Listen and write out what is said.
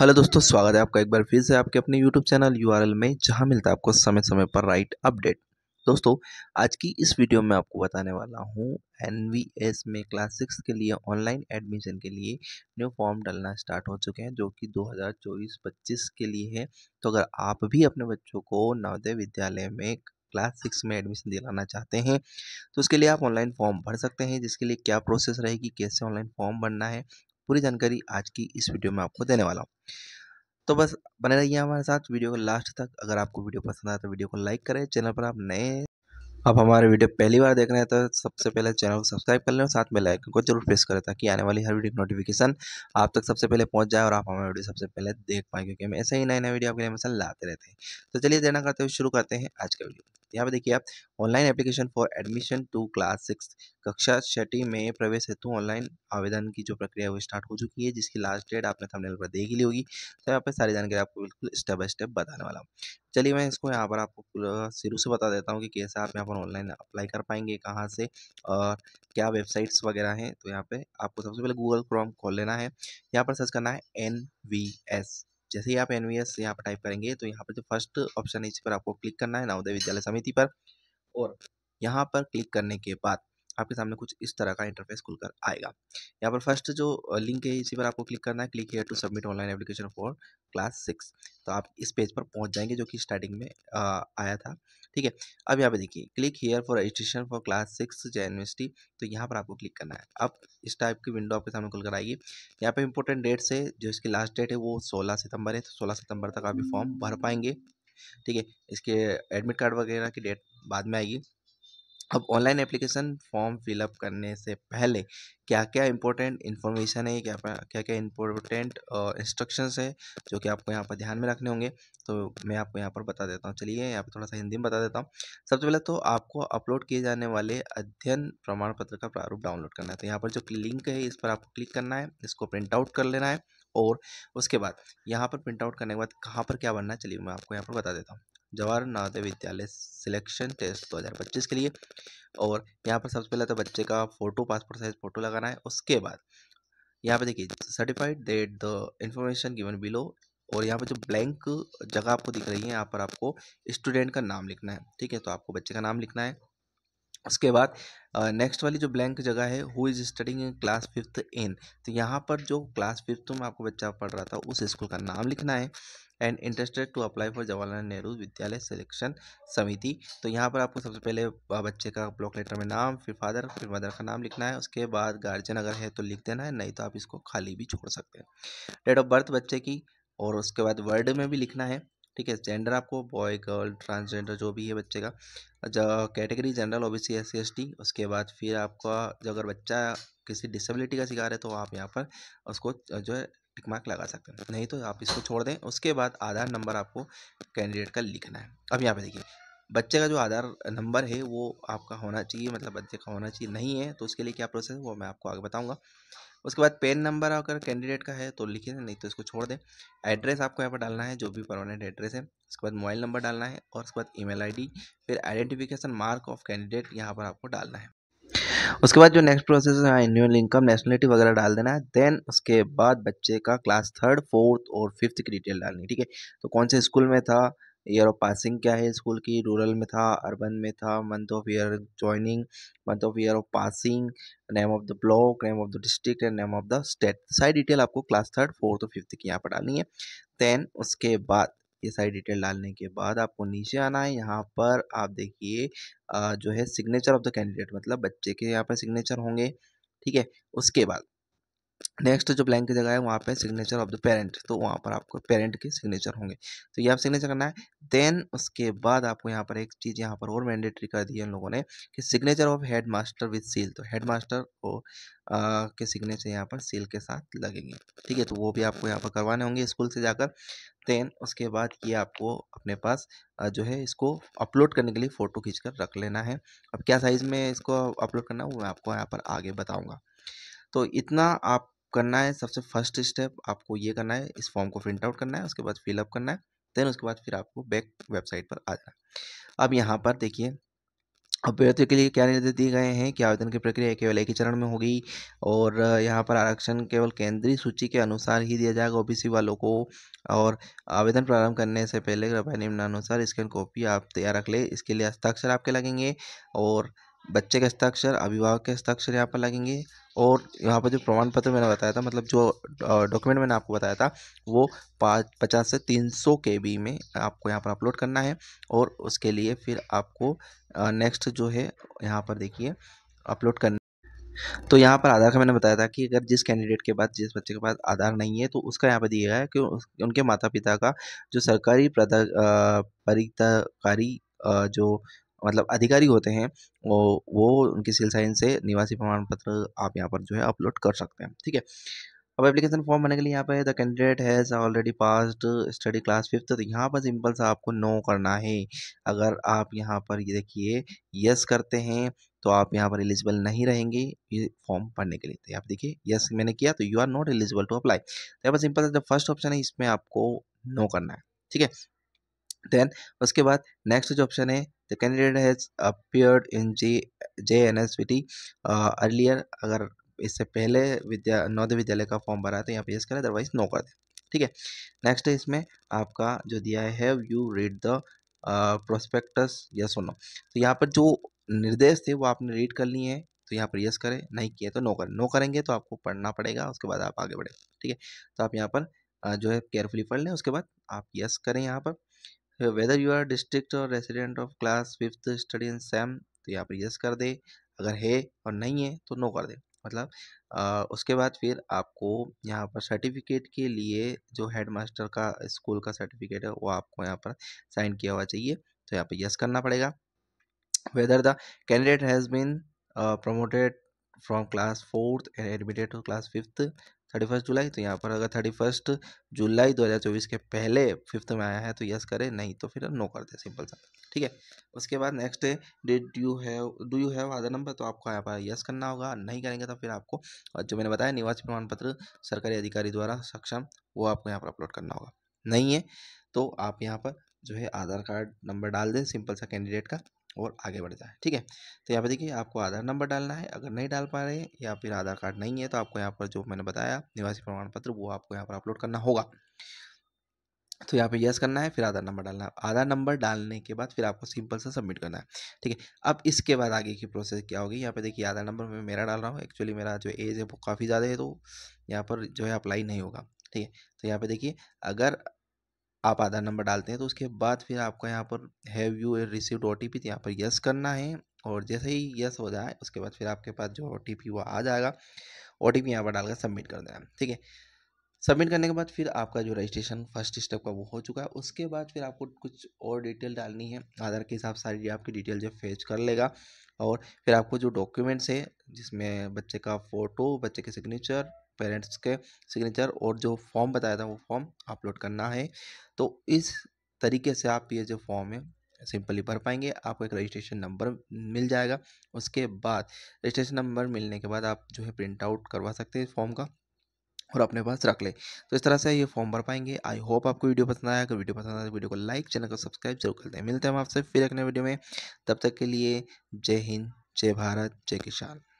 hello दोस्तों स्वागत है आपका एक बार फिर से आपके अपने यूट्यूब चैनल यू में जहां मिलता है आपको समय समय पर राइट अपडेट दोस्तों आज की इस वीडियो में आपको बताने वाला हूं एन में क्लास सिक्स के लिए ऑनलाइन एडमिशन के लिए न्यू फॉर्म डालना स्टार्ट हो चुके हैं जो कि 2024-25 के लिए है तो अगर आप भी अपने बच्चों को नवोदय विद्यालय में क्लास सिक्स में एडमिशन दिलाना चाहते हैं तो उसके लिए आप ऑनलाइन फॉर्म भर सकते हैं जिसके लिए क्या प्रोसेस रहेगी कैसे ऑनलाइन फॉर्म भरना है पूरी जानकारी आज की इस वीडियो में आपको देने वाला हूँ तो बस बने रहिए हमारे साथ वीडियो को लास्ट तक अगर आपको वीडियो पसंद आए तो वीडियो को लाइक करें चैनल पर आप नए आप हमारे वीडियो पहली बार देख रहे हैं तो सबसे पहले चैनल को सब्सक्राइब कर लें और साथ में लाइक को जरूर प्रेस करें ताकि आने वाली हर वीडियो नोटिफिकेशन आप तक सबसे पहले पहुंच जाए और आप हमारे वीडियो सबसे पहले देख पाए क्योंकि हम ऐसे ही नए नए वीडियो आपके लिए हमेशा लाते रहते हैं तो चलिए देना करते हुए शुरू करते हैं आज का वीडियो यहाँ पे देखिए आप online application for admission to class six कक्षा छठी में प्रवेश हेतु ऑनलाइन आवेदन की जो प्रक्रिया है वो स्टार्ट हो चुकी है जिसकी लास्ट डेट आपने थंबनेल पर देख ली होगी तो यहाँ पर सारी जानकारी आपको बिल्कुल स्टेप बाय स्टेप बताने वाला हूँ चलिए मैं इसको यहाँ पर आपको शुरू से बता देता हूँ कि कैसे आप यहाँ पर ऑनलाइन अप्लाई कर पाएंगे कहाँ से और क्या वेबसाइट्स वगैरह हैं तो यहाँ पे आपको सबसे पहले गूगल क्रोम खोल लेना है यहाँ पर सर्च करना है एन वी एस जैसे ही आप एन वी एस यहाँ पर टाइप करेंगे तो यहाँ पर जो फर्स्ट ऑप्शन है इस पर आपको क्लिक करना है नवोदय विद्यालय समिति पर और यहाँ पर क्लिक करने के बाद आपके सामने कुछ इस तरह का इंटरफेस खुलकर आएगा यहाँ पर फर्स्ट जो लिंक है इसी पर आपको क्लिक करना है click here to submit online application for class six तो आप इस पेज पर पहुँच जाएंगे जो कि स्टार्टिंग में आ, आया था ठीक है अब यहाँ पे देखिए click here for registration for class six जय यूनिवर्सिटी तो यहाँ पर आपको क्लिक करना है अब इस टाइप की विंडो आपके सामने खुल कर आएगी यहाँ पे इंपॉर्टेंट डेट्स है जो इसकी लास्ट डेट है वो सोलह सितंबर है तो सोलह सितंबर तक आप ये फॉर्म भर पाएंगे ठीक है इसके एडमिट कार्ड वगैरह की डेट बाद में आएगी अब ऑनलाइन एप्लीकेशन फॉर्म फिलअप करने से पहले क्या क्या इंपॉर्टेंट इन्फॉर्मेशन है क्या क्या क्या इंपॉर्टेंट इंस्ट्रक्शंस है जो कि आपको यहाँ पर ध्यान में रखने होंगे तो मैं आपको यहाँ पर बता देता हूँ चलिए यहाँ पर थोड़ा सा हिंदी में बता देता हूँ सबसे पहले तो आपको अपलोड किए जाने वाले अध्ययन प्रमाण पत्र का प्रारूप डाउनलोड करना है तो यहाँ पर जो लिंक है इस पर आपको क्लिक करना है इसको प्रिंट आउट कर लेना है और उसके बाद यहाँ पर प्रिंट आउट करने के बाद कहाँ पर क्या बनना है चलिए मैं आपको यहाँ पर बता देता हूँ जवाहर नवोदय विद्यालय सिलेक्शन टेस्ट 2025 के लिए और यहाँ पर सबसे पहले तो बच्चे का फ़ोटो पासपोर्ट साइज फ़ोटो लगाना है उसके बाद यहाँ पर देखिए certified that the information given below और यहाँ पर जो ब्लैंक जगह आपको दिख रही है यहाँ पर आपको स्टूडेंट का नाम लिखना है ठीक है तो आपको बच्चे का नाम लिखना है उसके बाद नेक्स्ट वाली जो ब्लैंक जगह है who is studying in class fifth in तो यहाँ पर जो क्लास फिफ्थ में आपको बच्चा पढ़ रहा था उस स्कूल का नाम लिखना है and interested to apply for Jawaharlal Nehru Vidyalaya selection समिति तो यहाँ पर आपको सबसे पहले बच्चे का ब्लॉक लेटर में नाम फिर फादर फिर मदर का नाम लिखना है उसके बाद गार्जियन अगर है तो लिख देना है नहीं तो आप इसको खाली भी छोड़ सकते हैं डेट ऑफ बर्थ बच्चे की और उसके बाद वर्ड में भी लिखना है ठीक है जेंडर आपको बॉय गर्ल ट्रांसजेंडर जो भी है बच्चे का category general OBC S C उसके बाद फिर आपका जो अगर बच्चा किसी डिसेबिलिटी का शिकार है तो आप यहाँ पर उसको जो है टिक मार्क लगा सकते हैं नहीं तो आप इसको छोड़ दें उसके बाद आधार नंबर आपको कैंडिडेट का लिखना है अब यहाँ पर देखिए बच्चे का जो आधार नंबर है वो आपका होना चाहिए मतलब बच्चे का होना चाहिए नहीं है तो उसके लिए क्या प्रोसेस है वो मैं आपको आगे बताऊँगा उसके बाद पेन नंबर अगर कैंडिडेट का है तो लिखे नहीं तो इसको छोड़ दें एड्रेस आपको यहाँ पर डालना है जो भी परमानेंट एड्रेस है उसके बाद मोबाइल नंबर डालना है और उसके बाद ई मेल फिर आइडेंटिफिकेशन मार्क ऑफ कैंडिडेट यहाँ पर आपको डालना है उसके बाद जो नेक्स्ट प्रोसेस है एनुअल इनकम नेशनलिटी वगैरह डाल देना है देन उसके बाद बच्चे का क्लास थर्ड फोर्थ और फिफ्थ की डिटेल डालनी ठीक है तो कौन से स्कूल में था ईयर ऑफ पासिंग क्या है स्कूल की रूरल में था अर्बन में था month of year joining month of year of passing name of the block name of the district and name of the state सारी डिटेल आपको क्लास थर्ड फोर्थ और फिफ्थ की यहाँ पर डालनी है देन उसके बाद ये सारी डिटेल डालने के बाद आपको नीचे आना है यहाँ पर आप देखिए जो है सिग्नेचर ऑफ द कैंडिडेट मतलब बच्चे के यहाँ पर सिग्नेचर होंगे ठीक है उसके बाद नेक्स्ट जो ब्लैंक की जगह है वहाँ पे सिग्नेचर ऑफ द पेरेंट तो वहाँ पर आपको पेरेंट के सिग्नेचर होंगे तो ये आप सिग्नेचर करना है देन उसके बाद आपको यहाँ पर एक चीज़ यहाँ पर और मैंडेटरी कर दी है उन लोगों ने कि signature of head master with seal तो हेड मास्टर को आ, के सिग्नेचर यहाँ पर सील के साथ लगेंगे ठीक है तो वो भी आपको यहाँ पर करवाने होंगे स्कूल से जाकर देन उसके बाद ये आपको अपने पास जो है इसको अपलोड करने के लिए फ़ोटो खींच कर रख लेना है अब क्या साइज़ में इसको अपलोड करना है वो मैं आपको यहाँ पर आगे बताऊँगा तो इतना आप करना है सबसे फर्स्ट स्टेप आपको ये करना है इस फॉर्म को प्रिंट आउट करना है उसके बाद फिलअप करना है देन उसके बाद फिर आपको बैक वेबसाइट पर आ जाना अब यहाँ पर देखिए अभ्यर्थियों के लिए क्या निर्देश दिए गए हैं कि आवेदन की प्रक्रिया केवल एक ही चरण में होगी और यहाँ पर आरक्षण केवल केंद्रीय सूची के अनुसार ही दिया जाएगा ओबीसी वालों को और आवेदन प्रारंभ करने से पहले कृपया निम्नानुसार स्कैन कॉपी आप तैयार रख ले इसके लिए हस्ताक्षर आपके लगेंगे और बच्चे के हस्ताक्षर अभिभावक के हस्ताक्षर यहाँ पर लगेंगे और यहाँ पर जो प्रमाण पत्र मैंने बताया था मतलब जो डॉक्यूमेंट मैंने आपको बताया था वो पाँच पचास से तीन सौ के बी में आपको यहाँ पर अपलोड करना है और उसके लिए फिर आपको नेक्स्ट जो है यहाँ पर देखिए अपलोड करना तो यहाँ पर आधार का मैंने बताया था कि अगर जिस कैंडिडेट के पास जिस बच्चे के पास आधार नहीं है तो उसका यहाँ पर दिया गया है कि उनके माता पिता का जो सरकारी परिताकारी जो मतलब अधिकारी होते हैं वो वो उनकी सिविल साइन से निवासी प्रमाण पत्र आप यहाँ पर जो है अपलोड कर सकते हैं ठीक है अब एप्लीकेशन फॉर्म भरने के लिए यहाँ पर the candidate has already passed study class fifth तो यहाँ पर सिंपल सा आपको नो करना है अगर आप यहाँ पर ये देखिए यस करते हैं तो आप यहाँ पर एलिजिबल नहीं रहेंगे ये फॉर्म भरने के लिए तो आप देखिए यस मैंने किया तो you are not eligible to apply तो यहाँ पर सिंपल सा जो फर्स्ट ऑप्शन है इसमें आपको नो करना है ठीक है देन उसके बाद नेक्स्ट जो ऑप्शन है The candidate has appeared in J JNSVT uh, earlier अगर इससे पहले विद्या नौदय विद्यालय का फॉर्म भरा तो यहाँ पे यस करें अदरवाइज नो कर दें ठीक है नेक्स्ट है इसमें आपका जो दिया है you read the prospectus yes और नो तो यहाँ पर जो निर्देश थे वो आपने रीड कर लिए हैं तो यहाँ पर यस करें नहीं किया तो नो करें नो करेंगे तो आपको पढ़ना पड़ेगा उसके बाद आप आगे बढ़ें ठीक है तो आप यहाँ पर uh, जो है केयरफुली पढ़ लें उसके बाद आप यस करें यहाँ पर वेदर यू आर डिस्ट्रिक्ट और resident of class fifth study in same तो यहाँ पर यस कर दे अगर है और नहीं है तो नो कर दे मतलब आ, uh, उसके बाद फिर आपको यहाँ पर सर्टिफिकेट के लिए जो हेड मास्टर का स्कूल का सर्टिफिकेट है वो आपको यहाँ पर साइन किया हुआ चाहिए तो यहाँ पर यस करना पड़ेगा whether the candidate has been promoted from class fourth and admitted to class fifth thirty first July तो यहाँ पर अगर थर्टी फर्स्ट जुलाई 2024 के पहले फिफ्थ में आया है तो यस करें नहीं तो फिर नो कर दे सिंपल सा ठीक है उसके बाद नेक्स्ट है you have do you have Aadhaar number तो आपको यहाँ पर यस करना होगा नहीं करेंगे तो फिर आपको और जो मैंने बताया निवास प्रमाण पत्र सरकारी अधिकारी द्वारा सक्षम वो आपको यहाँ पर अपलोड करना होगा नहीं है तो आप यहाँ पर जो है आधार कार्ड नंबर डाल दें सिंपल सा कैंडिडेट का और आगे बढ़ जाए ठीक है तो यहाँ पे देखिए आपको आधार नंबर डालना है अगर नहीं डाल पा रहे हैं या फिर आधार कार्ड नहीं है तो आपको यहाँ पर जो मैंने बताया निवासी प्रमाण पत्र वो आपको यहाँ पर अपलोड करना होगा तो यहाँ पे यस करना है फिर आधार नंबर डालना है आधार नंबर डालने के बाद फिर आपको सिंपल सा सबमिट करना है ठीक है अब इसके बाद आगे की प्रोसेस क्या होगी यहाँ पे देखिए आधार नंबर में मेरा डाल रहा हूँ एक्चुअली मेरा जो एज है वो काफ़ी ज़्यादा है तो यहाँ पर जो है अप्लाई नहीं होगा ठीक है तो यहाँ पे देखिए अगर आप आधार नंबर डालते हैं तो उसके बाद फिर आपको यहाँ पर have you received O T P तो यहाँ पर यस करना है और जैसे ही यस हो जाए उसके बाद फिर आपके पास जो ओ टी पी वो आ जाएगा ओ टी पी यहाँ पर डालकर सबमिट कर देना ठीक है सबमिट करने के बाद फिर आपका जो रजिस्ट्रेशन फर्स्ट स्टेप का वो हो चुका है उसके बाद फिर आपको कुछ और डिटेल डालनी है आधार के हिसाब सारी आपकी डिटेल जो फेच कर लेगा और फिर आपको जो डॉक्यूमेंट्स है जिसमें बच्चे का फ़ोटो बच्चे के सिग्नेचर पेरेंट्स के सिग्नेचर और जो फॉर्म बताया था वो फॉर्म अपलोड करना है तो इस तरीके से आप ये जो फॉर्म है सिंपली भर पाएंगे आपको एक रजिस्ट्रेशन नंबर मिल जाएगा उसके बाद रजिस्ट्रेशन नंबर मिलने के बाद आप जो है प्रिंट आउट करवा सकते हैं फॉर्म का और अपने पास रख ले तो इस तरह से ये फॉर्म भर पाएंगे आई होप आपको वीडियो पसंद आया अगर वीडियो पसंद आया तो वीडियो को लाइक चैनल को सब्सक्राइब जरूर कर दें मिलते हैं हम आपसे फिर एक नए वीडियो में तब तक के लिए जय हिंद जय भारत जय किसान